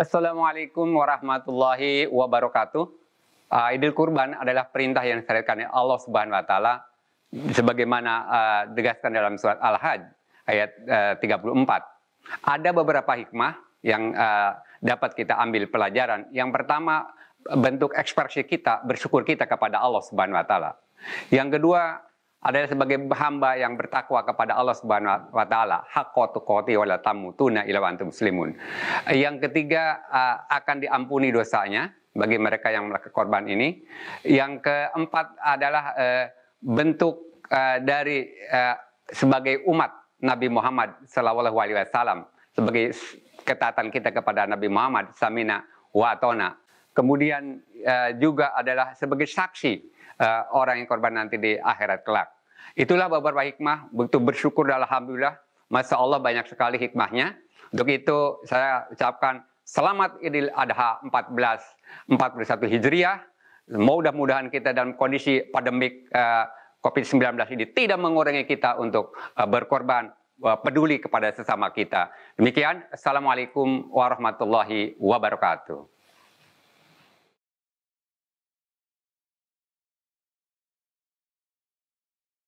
Assalamualaikum warahmatullahi wabarakatuh. Uh, Idul Kurban adalah perintah yang disyariatkan oleh Allah Subhanahu wa taala sebagaimana uh, ah, digaskan dalam surat Al-Hajj ayat eh, uh, 34. Ada beberapa hikmah yang uh, dapat kita ambil pelajaran. Yang pertama, bentuk ekspresi kita bersyukur kita kepada Allah Subhanahu wa taala. Yang kedua, adalah sebagai hamba yang bertakwa kepada Allah Subhanahu wa taala, hakotu tuqati wa la tamutuna illa antum muslimun. Yang ketiga eh, akan diampuni dosanya bagi mereka yang melakukan korban ini. Yang keempat adalah eh, bentuk eh, dari sebagai umat Nabi Muhammad sallallahu alaihi wasallam sebagai ketaatan kita kepada Nabi Muhammad samina wa atona. Kemudian juga adalah sebagai saksi orang yang korban nanti di akhirat kelak. Itulah beberapa hikmah, begitu bersyukur dan Alhamdulillah, Masya Allah banyak sekali hikmahnya. Untuk itu saya ucapkan selamat Idul Adha 1441 Hijriah. Mudah-mudahan kita dalam kondisi pandemik eh, COVID-19 ini tidak mengurangi kita untuk eh, berkorban, eh, peduli kepada sesama kita. Demikian, Assalamualaikum warahmatullahi wabarakatuh.